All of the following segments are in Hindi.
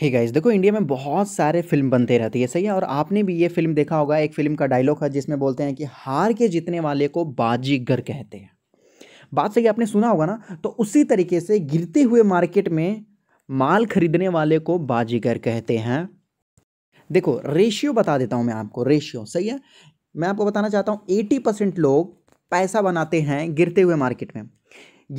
हे hey गाइस देखो इंडिया में बहुत सारे फिल्म बनते रहती है सही है और आपने भी ये फिल्म देखा होगा एक फिल्म का डायलॉग है जिसमें बोलते हैं कि हार के जीतने वाले को बाजीगर कहते हैं बात सही आपने सुना होगा ना तो उसी तरीके से गिरते हुए मार्केट में माल खरीदने वाले को बाजीगर कहते हैं देखो रेशियो बता देता हूँ मैं आपको रेशियो सही है मैं आपको बताना चाहता हूँ एटी परसेंट लोग पैसा बनाते हैं गिरते हुए मार्केट में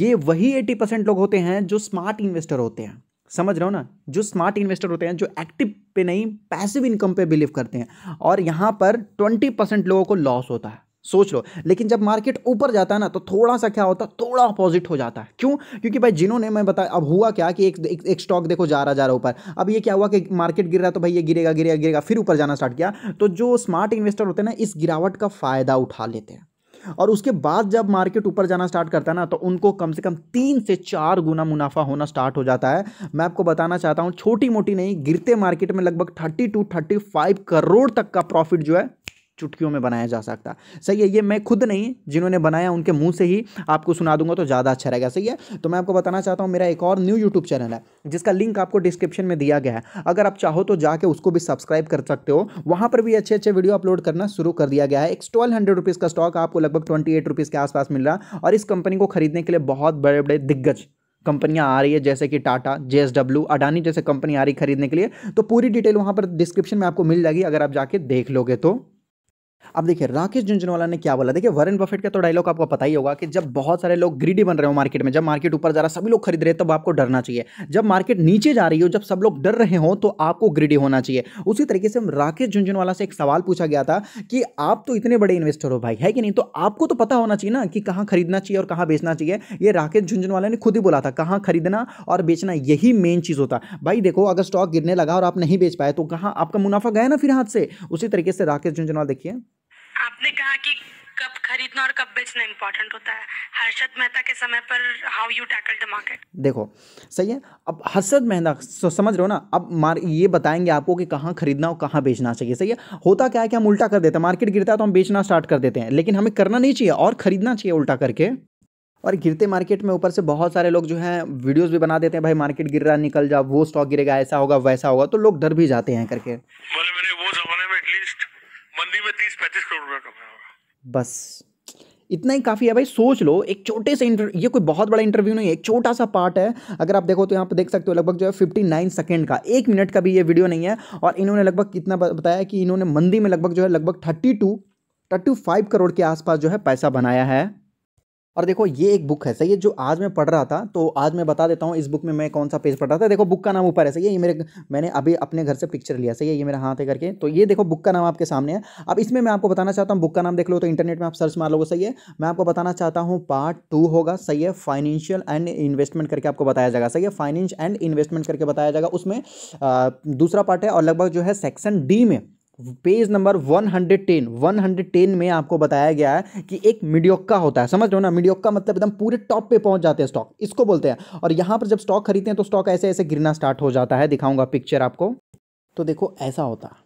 ये वही एटी परसेंट लोग होते हैं जो स्मार्ट इन्वेस्टर होते हैं समझ रहे हो ना जो स्मार्ट इन्वेस्टर होते हैं जो एक्टिव पे नहीं पैसिव इनकम पे बिलीव करते हैं और यहाँ पर ट्वेंटी परसेंट लोगों को लॉस होता है सोच लो लेकिन जब मार्केट ऊपर जाता है ना तो थोड़ा सा क्या होता है थोड़ा अपोजिट हो जाता है क्यों क्योंकि भाई जिन्होंने मैं बताया अब हुआ क्या कि एक एक, एक स्टॉक देखो जा रहा जा रहा ऊपर अब ये क्या हुआ कि मार्केट गिर रहा तो भाई ये गिरेगा गिरेगा गिरेगा फिर ऊपर जाना स्टार्ट किया तो जो स्मार्ट इन्वेस्टर होते हैं ना इस गिरावट का फायदा उठा लेते हैं और उसके बाद जब मार्केट ऊपर जाना स्टार्ट करता है ना तो उनको कम से कम तीन से चार गुना मुनाफा होना स्टार्ट हो जाता है मैं आपको बताना चाहता हूँ छोटी मोटी नहीं गिरते मार्केट में लगभग thirty two thirty five crore तक का प्रॉफिट जो है चुटकियों में बनाया जा सकता सही है ये मैं खुद नहीं जिन्होंने बनाया उनके मुंह से ही आपको सुना दूंगा तो ज़्यादा अच्छा रहेगा सही है तो मैं आपको बताना चाहता हूँ मेरा एक और न्यू यूट्यूब चैनल है जिसका लिंक आपको डिस्क्रिप्शन में दिया गया है अगर आप चाहो तो जाके उसको भी सब्सक्राइब कर सकते हो वहाँ पर भी अच्छे अच्छे वीडियो अपलोड करना शुरू कर दिया गया है एक ट्वेल्व हंड्रेड रुपीज़ का स्टॉक आपको लगभग ट्वेंटी एट रुपीज़ के आसपास मिल रहा और इस कंपनी को खरीदने के लिए बहुत बड़े बड़े दिग्गज कंपनियां आ रही है जैसे कि टाटा जेएसडब्ल्यू अडानी जैसे कंपनी आ रही खरीदने के लिए तो पूरी डिटेल वहां पर डिस्क्रिप्शन में आपको मिल जाएगी अगर आप जाके देख लोगे तो अब देखिए राकेश झुंझुनवाला ने क्या बोला देखिए वरेन बफेट का तो डायलॉग आपको पता ही होगा कि जब बहुत सारे लोग ग्रीडी बन रहे हो मार्केट में जब मार्केट ऊपर जा रहा सभी लोग खरीद रहे हैं तब तो आपको डरना चाहिए जब मार्केट नीचे जा रही हो जब सब लोग डर रहे हो तो आपको ग्रीडी होना चाहिए उसी तरीके से हम राकेश झुंझुनवाला से एक सवाल पूछा गया था कि आप तो इतने बड़े इन्वेस्टर हो भाई है कि नहीं तो आपको तो पता होना चाहिए ना कि कहाँ खरीदना चाहिए और कहाँ बेचना चाहिए ये राकेश झुंझुनवाला ने खुद ही बोला था कहाँ खरीदना और बेचना यही मेन चीज़ होता भाई देखो अगर स्टॉक गिरने लगा और आप नहीं बेच पाए तो कहाँ आपका मुनाफा गया ना फिर हाथ से उसी तरीके से राकेश झुंझुनवाला देखिए आपने कहा कि कब खरीदना और कब बेचना इंपॉर्टेंट होता है हर्षद मेहता के समय पर how you tackle the market देखो सही है अब हर्षद मेहता समझ रहे हो ना अब मार ये बताएंगे आपको कि कहाँ खरीदना और कहाँ बेचना चाहिए सही है होता क्या है कि हम उल्टा कर देते हैं मार्केट गिरता है तो हम बेचना स्टार्ट कर देते हैं लेकिन हमें करना नहीं चाहिए और खरीदना चाहिए उल्टा करके और गिरते मार्केट में ऊपर से बहुत सारे लोग जो हैं वीडियोस भी बना देते हैं भाई मार्केट गिर रहा निकल जा वो स्टॉक गिरेगा ऐसा होगा वैसा होगा तो लोग डर भी जाते हैं करके मैंने वो जमाने में एटलीस्ट मंदी में तीस पैंतीस करोड़ बस इतना ही काफ़ी है भाई सोच लो एक छोटे से इंटरव्यू ये कोई बहुत बड़ा इंटरव्यू नहीं है एक छोटा सा पार्ट है अगर आप देखो तो यहाँ पर देख सकते हो लगभग जो है फिफ्टी नाइन सेकेंड का एक मिनट का भी ये वीडियो नहीं है और इन्होंने लगभग कितना बताया कि इन्होंने मंदी में लगभग जो है लगभग thirty two thirty five crore के आसपास जो है पैसा बनाया है और देखो ये एक बुक है सही है जो आज मैं पढ़ रहा था तो आज मैं बता देता हूँ इस बुक में मैं कौन सा पेज पढ़ रहा था देखो बुक का नाम ऊपर है सही है ये मेरे मैंने अभी अपने घर से पिक्चर लिया सही है ये मेरा हाथ है करके तो ये देखो बुक का नाम आपके सामने है अब इसमें मैं आपको बताना चाहता हूँ बुक का नाम देख लो तो इंटरनेट में आप सर्च मार लो सही है मैं आपको बताना चाहता हूँ पार्ट टू होगा सही है फाइनेंशियल एंड इन्वेस्टमेंट करके आपको बताया जाएगा सही है फाइनेंस एंड इन्वेस्टमेंट करके बताया जाएगा उसमें दूसरा पार्ट है और लगभग जो है सेक्शन डी में पेज नंबर 110 110 में आपको बताया गया है कि एक मीडियोक्का होता है समझ रहे हो ना मीडियोक्का मतलब एकदम पूरे टॉप पे पहुंच जाते हैं स्टॉक इसको बोलते हैं और यहां पर जब स्टॉक खरीदते हैं तो स्टॉक ऐसे ऐसे गिरना स्टार्ट हो जाता है दिखाऊंगा पिक्चर आपको तो देखो ऐसा होता है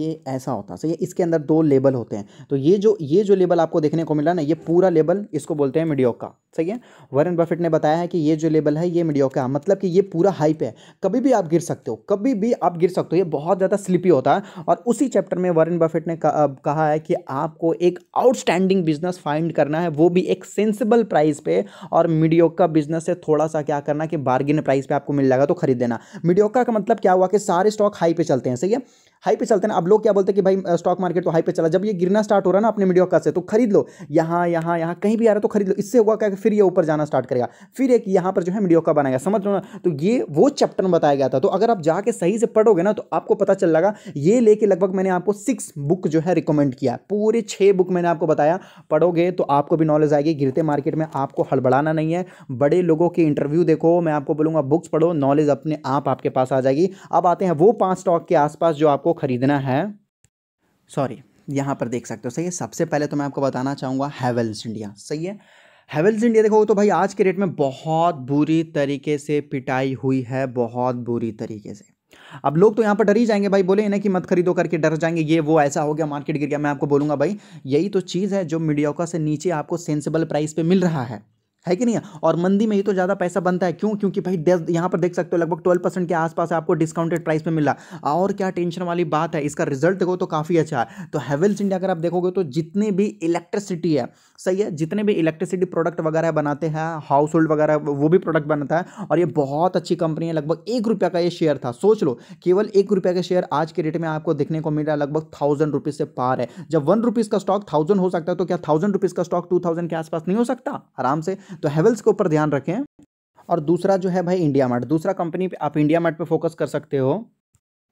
ये ऐसा होता है सही है इसके अंदर दो लेबल होते हैं तो ये जो ये जो लेबल आपको देखने को मिला ना ये पूरा लेबल इसको बोलते हैं मीडियोक्का सही है वॉरेन बफेट ने बताया है कि ये जो लेवल है ये मीडिया का मतलब कि ये पूरा हाई पे है कभी भी आप गिर सकते हो कभी भी आप गिर सकते हो ये बहुत ज़्यादा स्लिपी होता है और उसी चैप्टर में वॉरेन बफेट ने कहा है कि आपको एक आउटस्टैंडिंग बिजनेस फाइंड करना है वो भी एक सेंसेबल प्राइस पे और मीडियो का बिजनेस से थोड़ा सा क्या करना कि बार्गिन प्राइस पर आपको मिल जाएगा तो खरीद देना मीडियो का मतलब क्या हुआ कि सारे स्टॉक हाई पे चलते हैं सही है हाई पे चलते हैं अब लोग क्या बोलते हैं कि भाई स्टॉक मार्केट तो हाई पे चला जब ये गिरना स्टार्ट हो रहा है ना अपने मीडियो का से तो खरीद लो यहाँ यहाँ यहाँ कहीं भी आ रहा है तो खरीद लो इससे हुआ क्या फिर ये ऊपर जाना स्टार्ट करेगा फिर एक यहाँ पर जो है मीडियो का बनाएगा समझ लो ना तो ये वो चैप्टर में बताया गया था तो अगर आप जाके सही से पढ़ोगे ना तो आपको पता चल लगा ये लेके लगभग मैंने आपको सिक्स बुक जो है रिकमेंड किया पूरे छः बुक मैंने आपको बताया पढ़ोगे तो आपको भी नॉलेज आएगी गिरते मार्केट में आपको हड़बड़ाना नहीं है बड़े लोगों के इंटरव्यू देखो मैं आपको बोलूँगा बुक्स पढ़ो नॉलेज अपने आप आपके पास आ जाएगी अब आते हैं वो पाँच स्टॉक के आसपास जो आपको खरीदना है सॉरी यहाँ पर देख सकते हो सही है सबसे पहले तो मैं आपको बताना चाहूँगा हैवेल्स इंडिया सही है हैवेल्स इंडिया देखो तो भाई आज के रेट में बहुत बुरी तरीके से पिटाई हुई है बहुत बुरी तरीके से अब लोग तो यहाँ पर डर ही जाएंगे भाई बोले ना कि मत खरीदो करके डर जाएंगे ये वो ऐसा हो गया मार्केट गिर गया मैं आपको बोलूँगा भाई यही तो चीज़ है जो मीडिया से नीचे आपको सेंसेबल प्राइस पर मिल रहा है है कि नहीं और मंदी में ही तो ज़्यादा पैसा बनता है क्यों क्योंकि भाई यहाँ पर देख सकते हो लगभग ट्वेल्व परसेंट के आसपास आपको डिस्काउंटेड प्राइस में मिला और क्या टेंशन वाली बात है इसका रिजल्ट देखो तो काफ़ी अच्छा है तो हैवेल्स इंडिया अगर आप देखोगे तो जितने भी इलेक्ट्रिसिटी है सही है जितने भी इलेक्ट्रिसिटी प्रोडक्ट वगैरह बनाते हैं हाउस होल्ड वगैरह वो भी प्रोडक्ट बनाता है और ये बहुत अच्छी कंपनी है लगभग एक रुपया का ये शेयर था सोच लो केवल एक रुपया का शेयर आज के डेट में आपको देखने को मिल रहा है लगभग थाउजेंड रुपीज़ से पार है जब वन रुपीज़ का स्टॉक थाउजेंड हो सकता है तो क्या थाउजेंड रुपीज़ का स्टॉक टू थाउजेंड के आसपास नहीं हो सकता आराम से तो हेवल्स के ऊपर ध्यान रखें और दूसरा जो है भाई इंडिया मार्ट दूसरा कंपनी पे आप इंडिया मार्ट पे फोकस कर सकते हो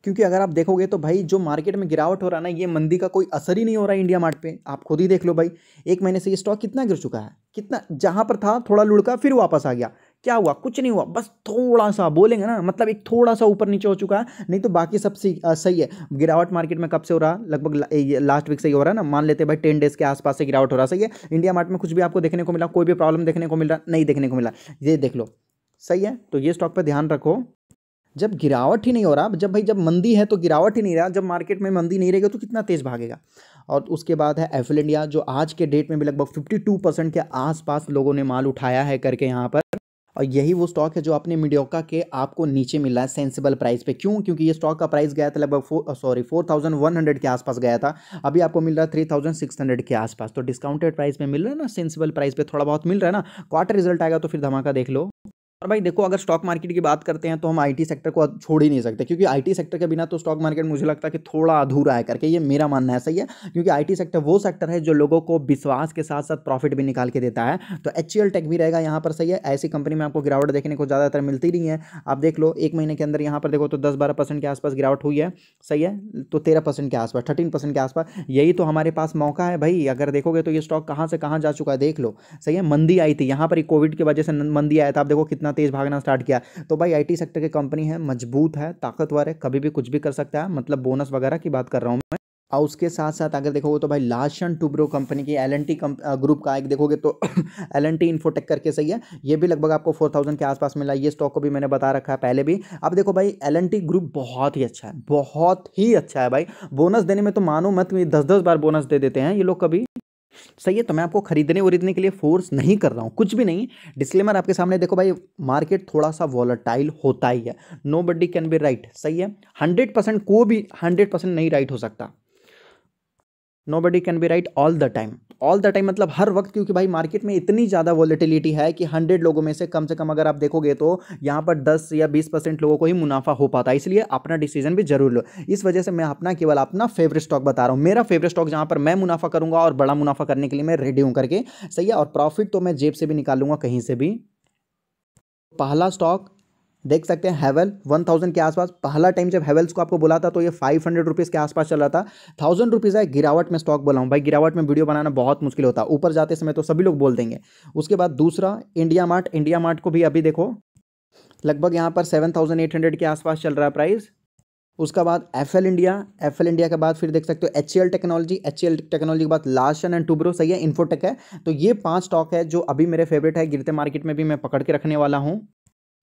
क्योंकि अगर आप देखोगे तो भाई जो मार्केट में गिरावट हो रहा है ना ये मंदी का कोई असर ही नहीं हो रहा है इंडिया मार्ट पे आप खुद ही देख लो भाई एक महीने से ये स्टॉक कितना गिर चुका है कितना जहाँ पर था थोड़ा लुढ़का फिर वापस आ गया क्या हुआ कुछ नहीं हुआ बस थोड़ा सा बोलेंगे ना मतलब एक थोड़ा सा ऊपर नीचे हो चुका है नहीं तो बाकी सब सही है गिरावट मार्केट में कब से हो रहा लगभग लास्ट वीक से ही हो रहा है ना मान लेते भाई टेन डेज के आसपास से गिरावट हो रहा सही है इंडिया मार्ट में कुछ भी आपको देखने को मिला कोई भी प्रॉब्लम देखने को मिल रहा नहीं देखने को मिला ये देख लो सही है तो ये स्टॉक पर ध्यान रखो जब गिरावट ही नहीं हो रहा जब भाई जब मंदी है तो गिरावट ही नहीं रहा जब मार्केट में मंदी नहीं रहेगी तो कितना तेज़ भागेगा और उसके बाद है एफिल इंडिया जो आज के डेट में भी लगभग 52 परसेंट के आसपास लोगों ने माल उठाया है करके यहाँ पर और यही वो स्टॉक है जो अपने मीडियोका के आपको नीचे मिला है सेंसिबल प्राइस पे क्यों क्योंकि ये स्टॉक का प्राइस गया था लगभग four sorry four thousand one hundred के आसपास गया था अभी आपको मिल रहा है थ्री थाउजेंड सिक्स हंड्रेड के आसपास तो डिस्काउंटेड प्राइस में मिल रहा है ना सेंसिबल प्राइस पे थोड़ा बहुत मिल रहा है ना क्वार्टर रिजल्ट आएगा तो फिर धमाका देख लो और भाई देखो अगर स्टॉक मार्केट की बात करते हैं तो हम आईटी सेक्टर को छोड़ ही नहीं सकते क्योंकि आईटी सेक्टर के बिना तो स्टॉक मार्केट मुझे लगता है कि थोड़ा अधूरा है करके ये मेरा मानना है सही है क्योंकि आईटी सेक्टर वो सेक्टर है जो लोगों को विश्वास के साथ साथ प्रॉफिट भी निकाल के देता है तो एच टेक भी रहेगा यहाँ पर सही है ऐसी कंपनी में आपको गिरावट देखने को ज़्यादातर मिलती नहीं है आप देख लो एक महीने के अंदर यहाँ पर देखो तो दस बारह परसेंट के आसपास गिरावट हुई है सही है तो तेरह परसेंट के आसपास थर्टीन परसेंट के आसपास यही तो हमारे पास मौका है भाई अगर देखोगे तो ये स्टॉक कहाँ से कहाँ जा चुका है देख लो सही है मंदी आई थी यहाँ पर कोविड की वजह से मंदी आया था आप देखो कितना इतना तेज़ भागना स्टार्ट किया तो भाई आईटी सेक्टर की कंपनी है मजबूत है ताकतवर है कभी भी कुछ भी कर सकता है मतलब बोनस वगैरह की बात कर रहा हूँ मैं और उसके साथ साथ अगर देखोगे तो भाई लाशन टूब्रो कंपनी की एल एन टी ग्रुप का एक देखोगे तो एल एन टी इन्फोटेक करके सही है ये भी लगभग आपको फोर थाउजेंड के आसपास मिला ये स्टॉक को भी मैंने बता रखा है पहले भी अब देखो भाई एल एन टी ग्रुप बहुत ही अच्छा है बहुत ही अच्छा है भाई बोनस देने में तो मानो मत दस दस बार बोनस दे देते हैं ये लोग कभी सही है तो मैं आपको खरीदने वरीदने के लिए फोर्स नहीं कर रहा हूँ कुछ भी नहीं डिस्क्लेमर आपके सामने देखो भाई मार्केट थोड़ा सा वॉलटाइल होता ही है nobody can be right सही है हंड्रेड परसेंट को भी हंड्रेड परसेंट नहीं राइट हो सकता nobody can be right all the time all the time मतलब हर वक्त क्योंकि भाई मार्केट में इतनी ज़्यादा वॉलिटिलिटी है कि हंड्रेड लोगों में से कम से कम अगर आप देखोगे तो यहाँ पर दस या बीस परसेंट लोगों को ही मुनाफा हो पाता है इसलिए अपना डिसीजन भी जरूर लो इस वजह से मैं अपना केवल अपना फेवरेट स्टॉक बता रहा हूँ मेरा फेवरेट स्टॉक जहाँ पर मैं मुनाफा करूँगा और बड़ा मुनाफा करने के लिए मैं रेडी हूँ करके सही है और प्रॉफिट तो मैं जेब से भी निकालूंगा कहीं से भी पहला स्टॉक देख सकते हैं हेवल वन थाउजेंड के आसपास पहला टाइम जब हैवल्स को आपको बोला था तो ये फाइव हंड्रेड रुपीज़ के आसपास चल रहा था थाउजेंड रुपीज़ है गिरावट में स्टॉक बोला हूँ भाई गिरावट में वीडियो बनाना बहुत मुश्किल होता है ऊपर जाते समय तो सभी लोग बोल देंगे उसके बाद दूसरा इंडिया मार्ट इंडिया मार्ट को भी अभी देखो लगभग यहाँ पर सेवन थाउजेंड एट हंड्रेड के आसपास चल रहा है प्राइस उसके बाद F L India F L India के बाद फिर देख सकते हो H L technology H L technology के बाद लाशन एंड टूब्रो सही है इन्फोटेक है तो ये पांच स्टॉक है जो अभी मेरे फेवरेट है गिरते मार्केट में भी मैं पकड़ के रखने वाला हूँ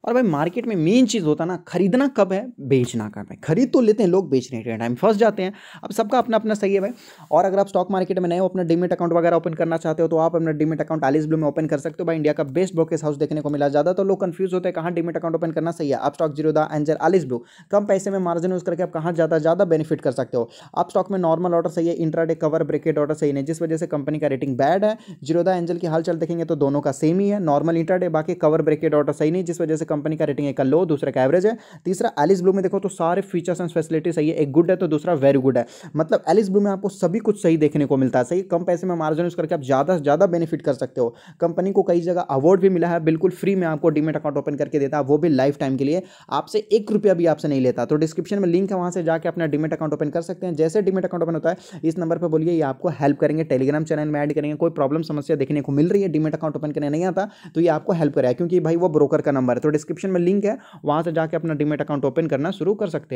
और भाई मार्केट में मेन चीज़ होता ना खरीदना कब है बेचना कब है खरीद तो लेते हैं लोग बेचने के टाइम फंस जाते हैं अब सबका अपना अपना सही है भाई और अगर आप स्टॉक मार्केट में नए हो अपना डिमिट अकाउंट वगैरह ओपन करना चाहते हो तो आप अपना डिमिट अकाउंट आलिस ब्लू में ओपन कर सकते हो भाई इंडिया का बेस्ट ब्रोकेज हाउस देखने को मिला ज़्यादा तो लोग कन्फ्यूज होते हैं कहाँ डिमिट अकाउंट ओपन करना सही है आप स्टॉक जीरो दा एंजर आलिस ब्लू कम पैसे में मार्जिन यूज करके आप कहाँ ज़्यादा ज़्यादा बेनिफिट कर सकते हो आप स्टॉक में नॉर्मल ऑर्डर सही है इंट्राडे कवर ब्रेकेट ऑर्डर सही नहीं जिस वजह से कंपनी का रेटिंग बैड है जीरो एंजल की हाल देखेंगे तो दोनों का सेम ही है नॉर्मल इंट्राडे बाकी कवर ब्रेकेट ऑर्डर सही नहीं जिस वजह से कंपनी का रेटिंग एक का लो दूसरा का एवरेज है तीसरा एलिस ब्लू में देखो तो सारे फीचर्स एंड फैसिलिटी सही है एक गुड है तो दूसरा वेरी गुड है मतलब एलिस ब्लू में आपको सभी कुछ सही देखने को मिलता है सही कम पैसे में मार्जिन यूज करके आप ज़्यादा से ज़्यादा बेनिफिट कर सकते हो कंपनी को कई जगह अवार्ड भी मिला है बिल्कुल फ्री में आपको डीमेट अकाउंट ओपन करके देता है वो भी लाइफ टाइम के लिए आपसे एक रुपया भी आपसे नहीं लेता तो डिस्क्रिप्शन में लिंक है वहाँ से जाकर अपना डीमेट अकाउंट ओपन कर सकते हैं जैसे डीमेट अकाउंट ओपन होता है इस नंबर पर बोलिए आपको हेल्प करेंगे टेलीग्राम चैनल में ऐड करेंगे कोई प्रॉब्लम समस्या देखने को मिल रही है डीमेट अकाउंट ओपन करने नहीं आता तो ये आपको हेल्प करेगा क्योंकि भाई वो ब्रोकर का नंबर है तो डिस्क्रिप्शन में लिंक है वहाँ से जाकर अपना डीमेट अकाउंट ओपन करना शुरू कर सकते हैं